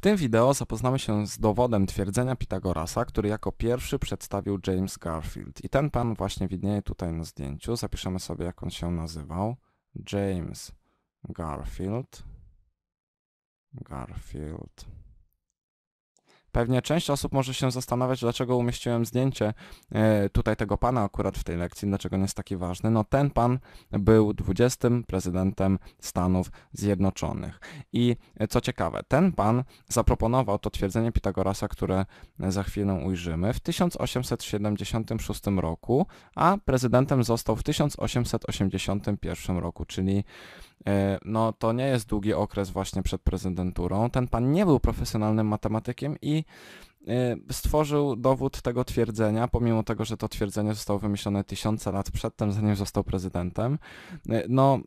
W tym wideo zapoznamy się z dowodem twierdzenia Pitagorasa, który jako pierwszy przedstawił James Garfield. I ten pan właśnie widnieje tutaj na zdjęciu. Zapiszemy sobie jak on się nazywał. James Garfield. Garfield. Pewnie część osób może się zastanawiać, dlaczego umieściłem zdjęcie e, tutaj tego pana akurat w tej lekcji, dlaczego nie jest taki ważny. No ten pan był 20 prezydentem Stanów Zjednoczonych. I e, co ciekawe, ten pan zaproponował to twierdzenie Pitagorasa, które e, za chwilę ujrzymy, w 1876 roku, a prezydentem został w 1881 roku, czyli E, no to nie jest długi okres właśnie przed prezydenturą. Ten pan nie był profesjonalnym matematykiem i e, stworzył dowód tego twierdzenia, pomimo tego, że to twierdzenie zostało wymyślone tysiące lat przedtem, zanim został prezydentem. E, no,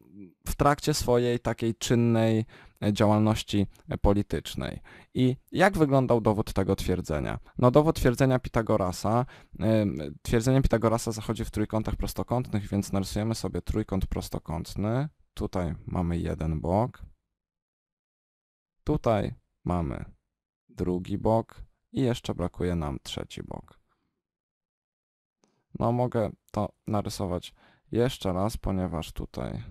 w trakcie swojej takiej czynnej działalności politycznej. I jak wyglądał dowód tego twierdzenia? No dowód twierdzenia Pitagorasa. Twierdzenie Pitagorasa zachodzi w trójkątach prostokątnych, więc narysujemy sobie trójkąt prostokątny Tutaj mamy jeden bok. Tutaj mamy drugi bok i jeszcze brakuje nam trzeci bok. No mogę to narysować jeszcze raz, ponieważ tutaj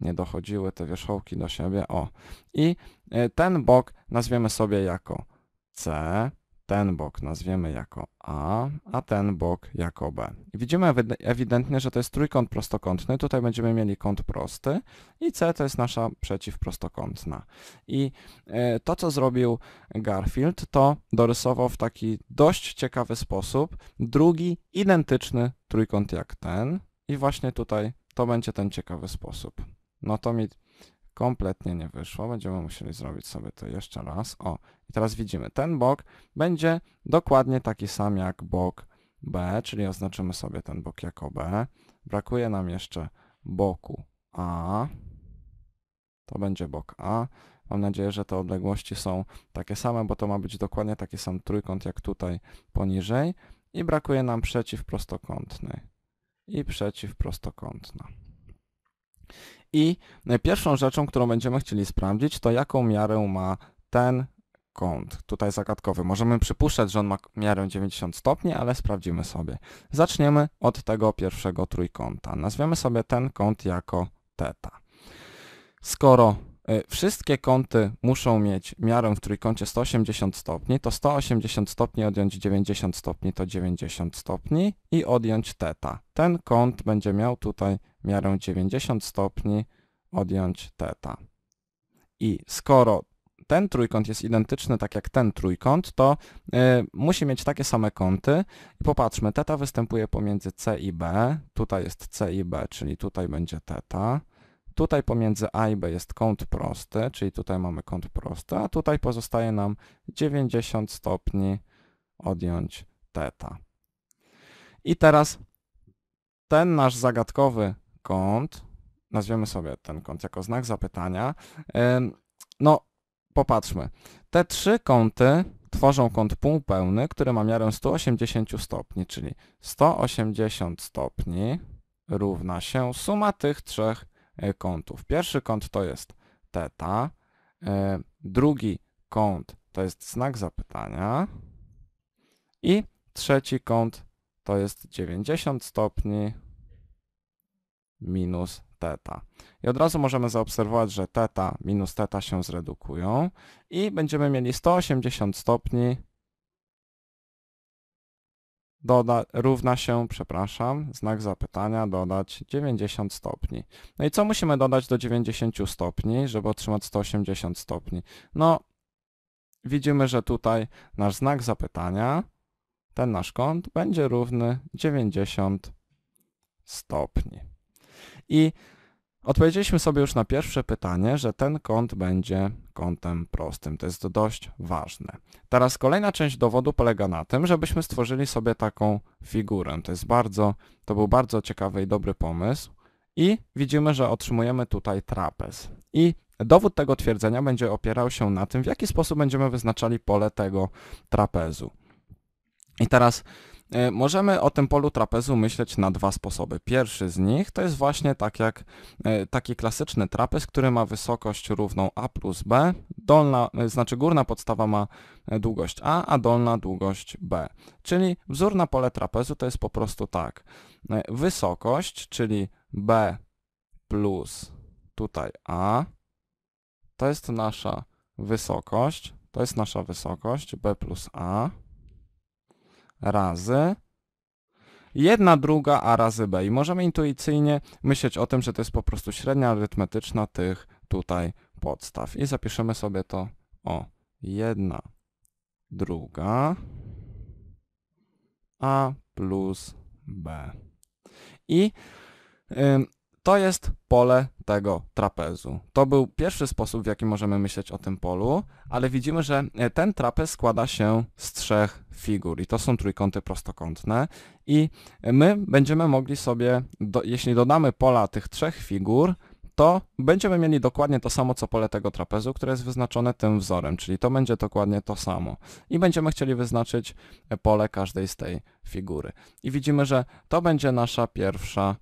nie dochodziły te wierzchołki do siebie. O, i e, ten bok nazwiemy sobie jako C ten bok nazwiemy jako A, a ten bok jako B. Widzimy ewidentnie, że to jest trójkąt prostokątny. Tutaj będziemy mieli kąt prosty i C to jest nasza przeciwprostokątna. I e, to, co zrobił Garfield, to dorysował w taki dość ciekawy sposób drugi identyczny trójkąt jak ten. I właśnie tutaj to będzie ten ciekawy sposób. No to mi kompletnie nie wyszło. Będziemy musieli zrobić sobie to jeszcze raz. O, i teraz widzimy, ten bok będzie dokładnie taki sam jak bok B, czyli oznaczymy sobie ten bok jako B. Brakuje nam jeszcze boku A. To będzie bok A. Mam nadzieję, że te odległości są takie same, bo to ma być dokładnie taki sam trójkąt jak tutaj poniżej. I brakuje nam przeciwprostokątny i przeciwprostokątna. I e, pierwszą rzeczą, którą będziemy chcieli sprawdzić, to jaką miarę ma ten kąt tutaj zagadkowy. Możemy przypuszczać, że on ma miarę 90 stopni, ale sprawdzimy sobie. Zaczniemy od tego pierwszego trójkąta. Nazwiemy sobie ten kąt jako teta. Skoro E, wszystkie kąty muszą mieć miarę w trójkącie 180 stopni, to 180 stopni odjąć 90 stopni to 90 stopni i odjąć θ. Ten kąt będzie miał tutaj miarę 90 stopni odjąć θ. I skoro ten trójkąt jest identyczny tak jak ten trójkąt, to y, musi mieć takie same kąty. I popatrzmy, θ występuje pomiędzy C i B. Tutaj jest C i B, czyli tutaj będzie θ. Tutaj pomiędzy A i B jest kąt prosty, czyli tutaj mamy kąt prosty, a tutaj pozostaje nam 90 stopni odjąć θ. I teraz ten nasz zagadkowy kąt, nazwiemy sobie ten kąt jako znak zapytania, no popatrzmy. Te trzy kąty tworzą kąt półpełny, który ma miarę 180 stopni, czyli 180 stopni równa się suma tych trzech E, kątów. Pierwszy kąt to jest teta, e, drugi kąt to jest znak zapytania i trzeci kąt to jest 90 stopni minus teta. I od razu możemy zaobserwować, że teta minus teta się zredukują i będziemy mieli 180 stopni doda, równa się, przepraszam, znak zapytania, dodać 90 stopni. No i co musimy dodać do 90 stopni, żeby otrzymać 180 stopni? No, widzimy, że tutaj nasz znak zapytania, ten nasz kąt będzie równy 90 stopni. I Odpowiedzieliśmy sobie już na pierwsze pytanie, że ten kąt będzie kątem prostym. To jest dość ważne. Teraz kolejna część dowodu polega na tym, żebyśmy stworzyli sobie taką figurę. To jest bardzo, to był bardzo ciekawy i dobry pomysł. I widzimy, że otrzymujemy tutaj trapez. I dowód tego twierdzenia będzie opierał się na tym, w jaki sposób będziemy wyznaczali pole tego trapezu. I teraz E, możemy o tym polu trapezu myśleć na dwa sposoby. Pierwszy z nich to jest właśnie tak jak e, taki klasyczny trapez, który ma wysokość równą a plus b, dolna, e, znaczy górna podstawa ma długość a, a dolna długość b. Czyli wzór na pole trapezu to jest po prostu tak. Wysokość, czyli b plus tutaj a, to jest nasza wysokość, to jest nasza wysokość, b plus a, razy jedna druga a razy b. I możemy intuicyjnie myśleć o tym, że to jest po prostu średnia arytmetyczna tych tutaj podstaw. I zapiszemy sobie to o jedna druga a plus b. I to jest pole tego trapezu. To był pierwszy sposób, w jaki możemy myśleć o tym polu, ale widzimy, że e, ten trapez składa się z trzech figur i to są trójkąty prostokątne i my będziemy mogli sobie, do, jeśli dodamy pola tych trzech figur, to będziemy mieli dokładnie to samo, co pole tego trapezu, które jest wyznaczone tym wzorem, czyli to będzie dokładnie to samo. I będziemy chcieli wyznaczyć pole każdej z tej figury. I widzimy, że to będzie nasza pierwsza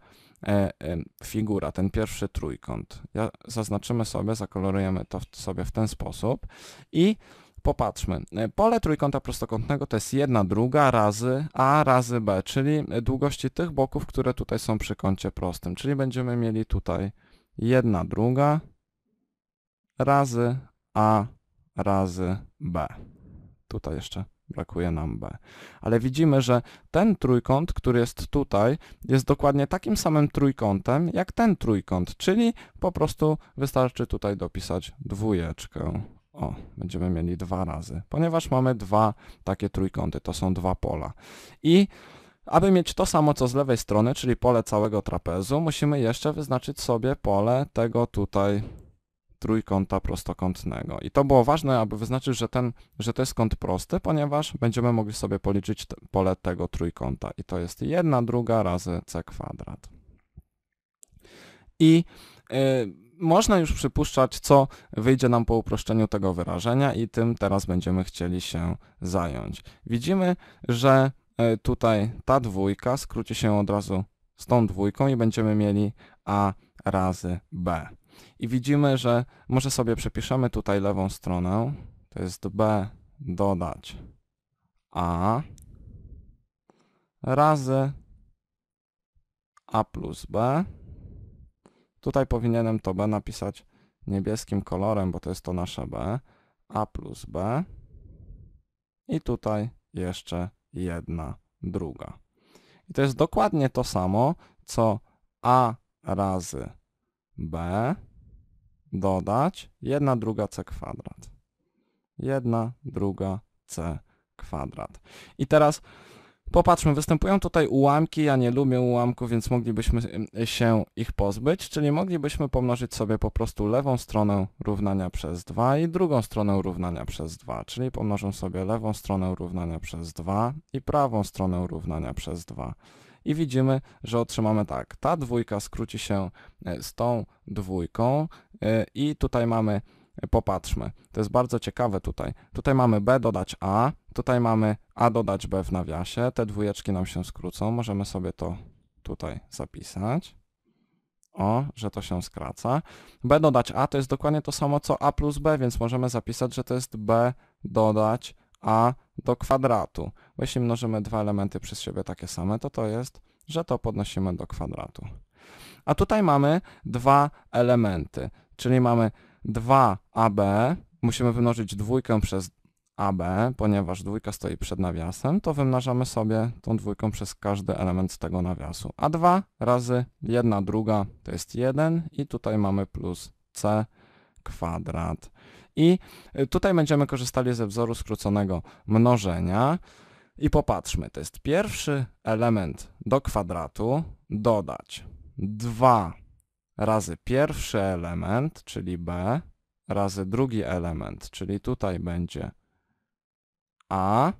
e, e, figura, ten pierwszy trójkąt. Ja, zaznaczymy sobie, zakolorujemy to w, sobie w ten sposób i Popatrzmy. E, pole trójkąta prostokątnego to jest jedna druga razy a razy b, czyli długości tych boków, które tutaj są przy kącie prostym. Czyli będziemy mieli tutaj jedna druga razy a razy b. Tutaj jeszcze brakuje nam b. Ale widzimy, że ten trójkąt, który jest tutaj, jest dokładnie takim samym trójkątem jak ten trójkąt, czyli po prostu wystarczy tutaj dopisać dwójeczkę. O, będziemy mieli dwa razy, ponieważ mamy dwa takie trójkąty, to są dwa pola. I aby mieć to samo co z lewej strony, czyli pole całego trapezu, musimy jeszcze wyznaczyć sobie pole tego tutaj trójkąta prostokątnego. I to było ważne, aby wyznaczyć, że, ten, że to jest kąt prosty, ponieważ będziemy mogli sobie policzyć te, pole tego trójkąta. I to jest jedna druga razy c kwadrat. I... Yy, można już przypuszczać, co wyjdzie nam po uproszczeniu tego wyrażenia i tym teraz będziemy chcieli się zająć. Widzimy, że e, tutaj ta dwójka skróci się od razu z tą dwójką i będziemy mieli A razy B. I widzimy, że może sobie przepiszemy tutaj lewą stronę, to jest B dodać A razy A plus B Tutaj powinienem to B napisać niebieskim kolorem, bo to jest to nasze B. A plus B. I tutaj jeszcze jedna druga. I to jest dokładnie to samo, co A razy B dodać jedna druga C kwadrat. Jedna druga C kwadrat. I teraz Popatrzmy, występują tutaj ułamki, ja nie lubię ułamków, więc moglibyśmy y, się ich pozbyć, czyli moglibyśmy pomnożyć sobie po prostu lewą stronę równania przez 2 i drugą stronę równania przez 2, czyli pomnożą sobie lewą stronę równania przez 2 i prawą stronę równania przez 2. I widzimy, że otrzymamy tak, ta dwójka skróci się y, z tą dwójką y, i tutaj mamy, popatrzmy, to jest bardzo ciekawe tutaj, tutaj mamy b dodać a, Tutaj mamy A dodać B w nawiasie, te dwójeczki nam się skrócą, możemy sobie to tutaj zapisać. O, że to się skraca. B dodać A to jest dokładnie to samo co A plus B, więc możemy zapisać, że to jest B dodać A do kwadratu. Bo jeśli mnożymy dwa elementy przez siebie takie same, to to jest, że to podnosimy do kwadratu. A tutaj mamy dwa elementy, czyli mamy 2AB, musimy wymnożyć dwójkę przez AB, ponieważ dwójka stoi przed nawiasem, to wymnażamy sobie tą dwójką przez każdy element z tego nawiasu. A2 razy 1 druga to jest 1 i tutaj mamy plus C kwadrat. I y, tutaj będziemy korzystali ze wzoru skróconego mnożenia. I popatrzmy, to jest pierwszy element do kwadratu, dodać 2 razy pierwszy element, czyli B, razy drugi element, czyli tutaj będzie a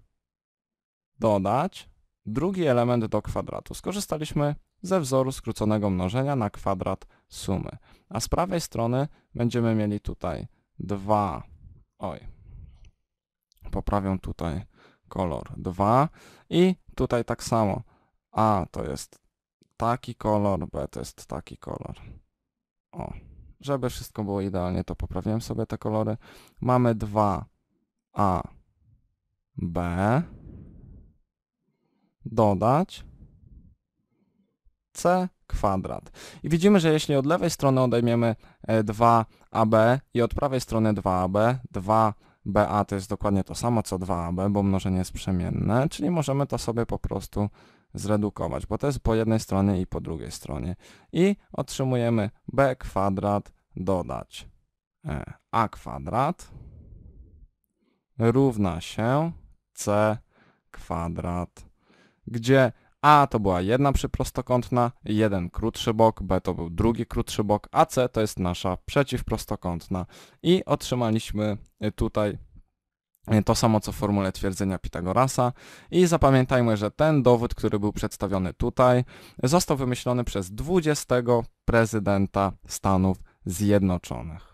dodać drugi element do kwadratu. Skorzystaliśmy ze wzoru skróconego mnożenia na kwadrat sumy. A z prawej strony będziemy mieli tutaj 2, oj, poprawią tutaj kolor 2 i tutaj tak samo. A to jest taki kolor, B to jest taki kolor. O, żeby wszystko było idealnie, to poprawiłem sobie te kolory. Mamy 2A B, dodać C kwadrat. I widzimy, że jeśli od lewej strony odejmiemy 2AB e, i od prawej strony 2AB, 2BA to jest dokładnie to samo co 2AB, bo mnożenie jest przemienne, czyli możemy to sobie po prostu zredukować, bo to jest po jednej stronie i po drugiej stronie. I otrzymujemy b kwadrat dodać e, a kwadrat równa się c kwadrat, gdzie a to była jedna przyprostokątna, jeden krótszy bok, B to był drugi krótszy bok, a C to jest nasza przeciwprostokątna. I otrzymaliśmy y, tutaj y, to samo co w formule twierdzenia Pitagorasa i zapamiętajmy, że ten dowód, który był przedstawiony tutaj, został wymyślony przez 20 prezydenta Stanów Zjednoczonych.